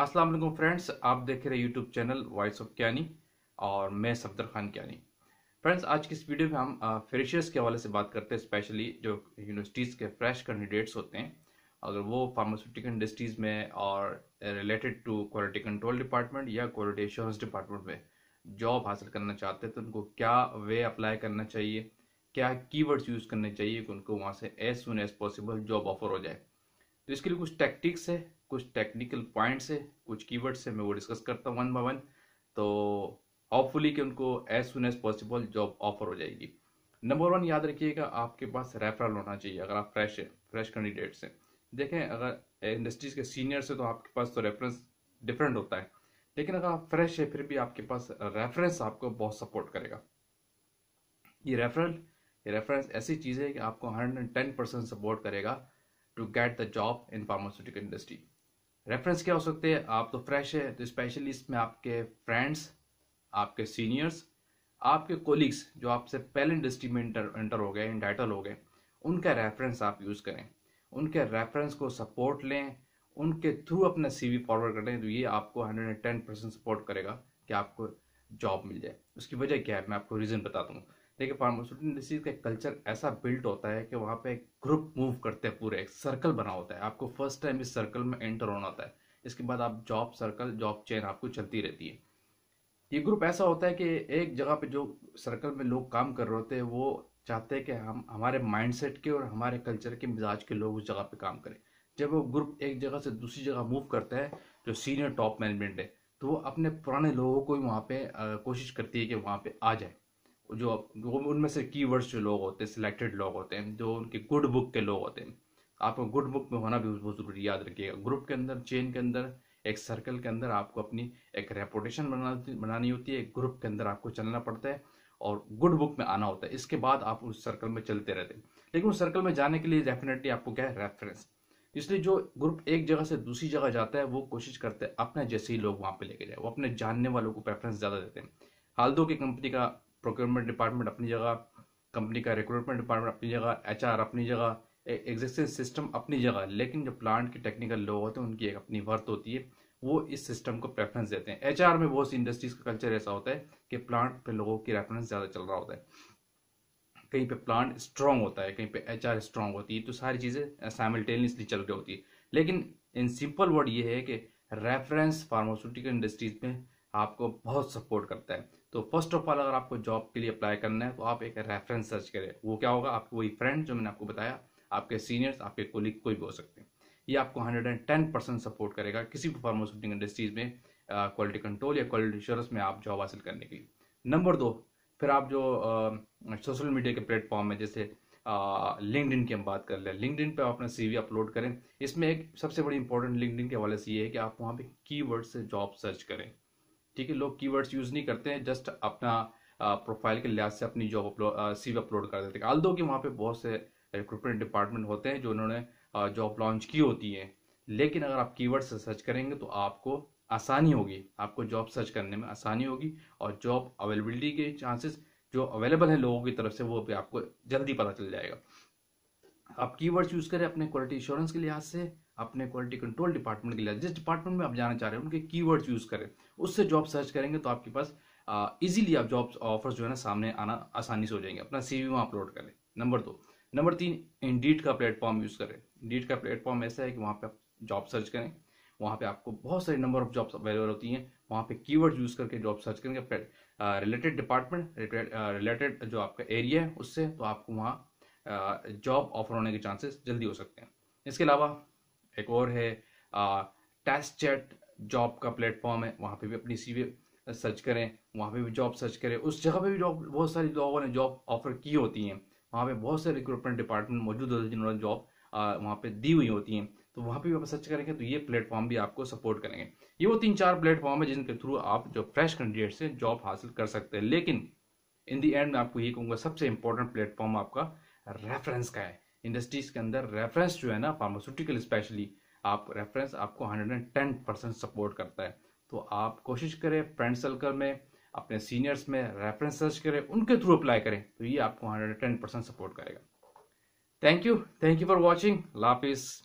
अस्सलाम वालेकुम फ्रेंड्स आप देख रहे हैं YouTube channel voice of Kayani और मैं सफदर खान क्यानी फ्रेंड्स आज की इस वीडियो में हम फ्रेशर्स के हवाले से बात करते हैं स्पेशली जो यूनिवर्सिटीज़ के फ्रेश कैंडिडेट्स होते हैं अगर वो फार्मास्यूटिकल इंडस्ट्रीज़ में और related to quality control department या क्वालिटी एश्योरेंस डिपार्टमेंट में जॉब हासिल करना चाहते हैं तो उनको क्या वे अप्लाई करना चाहिए क्या कीवर्ड्स यूज़ करने चाहिए कि उनको वहाँ से as soon as possible job offer हो जाए तो इसके लिए कुछ टैक्टिक्स है कुछ टेक्निकल पॉइंट्स है कुछ कीवर्ड्स है मैं वो डिस्कस करता हूँ वन बाय वन तो होपफुली कि उनको as soon as possible job offer हो जाएगी नंबर वन याद रखिएगा आपके पास रेफरल होना चाहिए अगर आप फ्रेश हैं फ्रेश कैंडिडेट्स हैं देखें अगर इंडस्ट्रीज के सीनियर हैं तो आपके पास तो रेफरेंस डिफरेंट होता है लेकिन अगर आप फ्रेश है फिर भी आपके पास रेफरेंस आपको बहुत सपोर्ट करेगा ये रेफरल ये रेफरेंस ऐसी चीज़ है कि आपको hundred and ten percent support करेगा to get the job in pharmaceutical industry reference क्या हो सकते हैं आप तो फ्रेश है तो स्पेशली इसमें आपके फ्रेंड्स आपके सीनियर्स आपके कोलिग्स जो आपसे पहले इंडस्ट्री में इंटर इंटर हो गए इंटाइटल हो गए उनका रेफरेंस आप यूज़ करें उनके रेफरेंस को सपोर्ट लें उनके थ्रू अपना सी वी फॉरवर्ड करें तो ये आपको hundred and ten percent support करेगा कि आपको जॉब मिल जाए उसकी वजह क्या है मैं आपको रीज़न बताता हूँ लेकिन फार्मास्यूटिकल इंडस्ट्री का कल्चर ऐसा बिल्ट होता है कि वहाँ पे ग्रुप मूव करते हैं पूरे एक सर्कल बना होता है आपको फर्स्ट टाइम इस सर्कल में एंटर होना होता है इसके बाद आप जॉब सर्कल जॉब चेन आपको चलती रहती है ये ग्रुप ऐसा होता है कि एक जगह पे जो सर्कल में लोग काम कर रहे होते हैं वो चाहते हैं कि हम हमारे माइंडसेट के और हमारे कल्चर के मिजाज के लोग उस जगह पे काम करें जब वो ग्रुप एक जगह से दूसरी जगह मूव करता है जो सीनियर टॉप मैनेजमेंट है तो वो अपने पुराने लोगों को ही वहाँ पे कोशिश करती है कि वहाँ पे आ जाए जो उनमें से कीवर्ड्स जो लोग होते हैं सिलेक्टेड लोग होते हैं जो उनके गुड बुक के लोग होते हैं आपको गुड बुक में होना भी बहुत ज़रूरी याद रखिएगा ग्रुप के अंदर चेन के अंदर एक सर्कल के अंदर आपको अपनी एक रेपुटेशन बना बनानी होती है एक ग्रुप के अंदर आपको चलना पड़ता है और गुड बुक में आना होता है इसके बाद आप उस सर्कल में चलते रहते हैं लेकिन उस सर्कल में जाने के लिए डेफिनेटली आपको क्या है रेफरेंस इसलिए जो ग्रुप एक जगह से दूसरी जगह जाता है वो कोशिश करते हैं अपने जैसे ही लोग वहाँ पर लेके जाए वो अपने जानने वालों को प्रेफरेंस ज़्यादा देते हैं हाल दो की कंपनी का प्रोक्योरमेंट डिपार्टमेंट अपनी जगह कंपनी का रिक्रूटमेंट डिपार्टमेंट अपनी जगह एच अपनी जगह एग्जिस्टिंग सिस्टम अपनी जगह लेकिन जो प्लांट के टेक्निकल लोग होते हैं उनकी एक अपनी वर्थ होती है वो इस सिस्टम को प्रेफरेंस देते हैं एच में बहुत सी इंडस्ट्रीज का कल्चर ऐसा होता है कि प्लांट पे लोगों की रेफरेंस ज़्यादा चल रहा होता है कहीं पे प्लांट स्ट्रॉन्ग होता है कहीं पे एच आर स्ट्रॉन्ग होती है तो सारी चीज़ें साइमल्टेनियसली चल रही होती है लेकिन इन सिंपल वर्ड ये है कि रेफरेंस फार्मास्यूटिकल इंडस्ट्रीज में आपको बहुत सपोर्ट करता है तो फर्स्ट ऑफ ऑल अगर आपको जॉब के लिए अप्लाई करना है तो आप एक रेफरेंस सर्च करें वो क्या होगा आपके वही फ्रेंड जो मैंने आपको बताया आपके सीनियर्स आपके कोलिग कोई भी हो सकते हैं ये आपको hundred and ten percent support करेगा किसी भी फार्मास्यूटिकल इंडस्ट्रीज में क्वालिटी कंट्रोल या क्वालिटी इंश्योरेंस में आप जॉब हासिल करने के लिए नंबर दो फिर आप जो सोशल मीडिया के प्लेटफॉर्म में जैसे लिंकड की हम बात कर लें लिंकड पे आप अपना सी अपलोड करें इसमें एक सबसे बड़ी इंपॉर्टेंट लिंकड के हवाले से ये है कि आप वहाँ पे कीवर्ड से जॉब सर्च करें ठीक है लोग कीवर्ड्स यूज नहीं करते हैं जस्ट अपना प्रोफाइल के लिहाज से अपनी जॉब अपलोड सी अपलोड कर देते हैं आल्दो कि वहाँ पे बहुत से रिक्रूटमेंट डिपार्टमेंट होते हैं जो उन्होंने जॉब लॉन्च की होती है लेकिन अगर आप कीवर्ड से सर्च करेंगे तो आपको आसानी होगी आपको जॉब सर्च करने में आसानी होगी और जॉब अवेलेबिलिटी के चांसेस जो अवेलेबल है लोगों की तरफ से वो भी आपको जल्दी पता चल जाएगा आप कीवर्ड्स यूज़ करें अपने क्वालिटी इंश्योरेंस के लिहाज से अपने क्वालिटी कंट्रोल डिपार्टमेंट के लिए जिस डिपार्टमेंट में आप जाना चाह रहे हैं उनके कीवर्ड्स यूज़ करें उससे जॉब सर्च करेंगे तो आपके पास इजीली आप जॉब ऑफर्स जो है ना सामने आना आसानी से हो जाएंगे अपना सी वहां अपलोड करें नंबर दो नंबर तीन इंडीट का प्लेटफॉर्म यूज़ करें इंडीट का प्लेटफॉर्म ऐसा है कि वहाँ पर आप जॉब सर्च करें वहाँ पे आपको बहुत सारी नंबर ऑफ जॉब्स अवेलेबल होती हैं वहाँ पे कीवर्ड यूज़ करके जॉब सर्च करेंगे रिलेटेड डिपार्टमेंट रिलेटेड जो आपका एरिया है उससे तो आपको वहाँ जॉब ऑफर होने के चांसेस जल्दी हो सकते हैं इसके अलावा एक और है टेस्ट चैट जॉब का प्लेटफॉर्म है वहाँ पे भी अपनी सी सर्च करें वहाँ पे भी जॉब सर्च करें उस जगह पे भी जॉब बहुत सारे लोगों ने जॉब ऑफर की होती हैं वहाँ पे बहुत सारे रिक्रूटमेंट डिपार्टमेंट मौजूद होते हैं जिन्होंने जॉब वहाँ पे दी हुई होती हैं तो वहाँ पे भी आप सर्च करेंगे तो ये प्लेटफॉर्म भी आपको सपोर्ट करेंगे ये वो तीन चार प्लेटफॉर्म है जिनके थ्रू आप जो फ्रेश कैंडिडेट से जॉब हासिल कर सकते हैं लेकिन इन दी एंड मैं आपको ये कहूँगा सबसे इंपॉर्टेंट प्लेटफॉर्म आपका रेफरेंस का है इंडस्ट्रीज के अंदर रेफरेंस जो है ना फार्मास्यूटिकल स्पेशली आप रेफरेंस आपको 110 परसेंट सपोर्ट करता है तो आप कोशिश करें फ्रेंड सर्कल में अपने सीनियर्स में रेफरेंस सर्च करें उनके थ्रू अप्लाई करें तो ये आपको 110 परसेंट सपोर्ट करेगा thank you thank you for watching लाफिज़